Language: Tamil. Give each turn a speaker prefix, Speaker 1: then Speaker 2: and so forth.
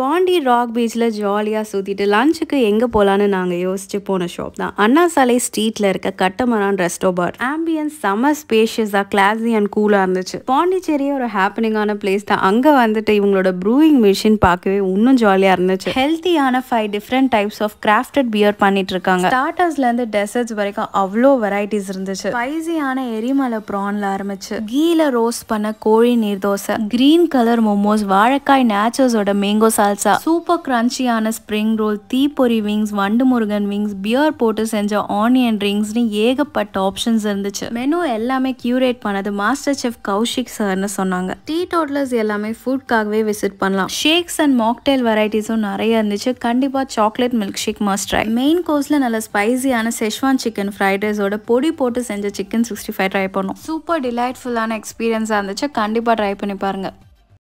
Speaker 1: பாண்டி ராக் பீச்சில் ஜாலியாக சுற்றிட்டு லஞ்சுக்கு எங்கே போகலான்னு நாங்கள் யோசிச்சு போன ஷாப் தான் அண்ணா சாலை ஸ்ட்ரீட்டில் இருக்க கட்டமரான் ரெஸ்டோ பார் ஆம்பியன்ஸ் செம்ம ஸ்பேஷியஸாக கிளாஸி அண்ட் கூலாக இருந்துச்சு பாண்டிச்சேரியே ஒரு ஹாப்பனிங்கான பிளேஸ் தான் அங்கே வந்துட்டு இவங்களோட ப்ரூவிங் மிஷின் பார்க்கவே இன்னும் ஜாலியாக இருந்துச்சு ஹெல்த்தியான five different types of crafted beer பண்ணிட்டு இருக்காங்க ஸ்டார்டர்ஸ்லேருந்து டெசர்ட்ஸ் வரைக்கும் அவ்வளோ வெரைட்டிஸ் இருந்துச்சு ஸ்பைசியான எரிமலை ப்ரான்ல ஆரம்பிச்சு கீழே ரோஸ்ட் பண்ண கோழி நீர் தோசை கிரீன் கலர் மோமோஸ் வாழைக்காய் நேச்சர்ஸோட மேங்கோஸ் சால்சா சூப்பர் கிரன்ச்சியான ஸ்ப்ரிங் ரோல் தீப்பொறி wings Vandu Murugan wings pier போட்டு செஞ்ச ஆனியன் ரிங்ஸ்னு ஏகப்பட்ட ஆப்ஷன்ஸ் இருந்துச்சு மெனு எல்லாமே கியூரேட் பண்ணது மாஸ்டர் செஃப் கௌஷிக் சார்னு சொன்னாங்க டீ டோட்லர்ஸ் எல்லாமே ஃபுட்காகவே விசிட் பண்ணலாம் ஷேக்ஸ் அண்ட் மாக்டெயில் வெரைட்டிஸும் நிறைய இருந்துச்சு கண்டிப்பாக chocolate milk shake master main கோர்ஸ்ல நல்ல ஸ்பைசியான செஷ்வான் சிக்கன் ஃப்ரைட் ரைஸோட பொடி போட்டு செஞ்ச சிக்கன் சிக்ஸ்டி ஃபைவ் ட்ரை பண்ணும் சூப்பர் டிலைட்ஃபுல்லான எக்ஸ்பீரியன்ஸாக இருந்துச்சு கண்டிப்பாக ட்ரை பண்ணி பாருங்கள்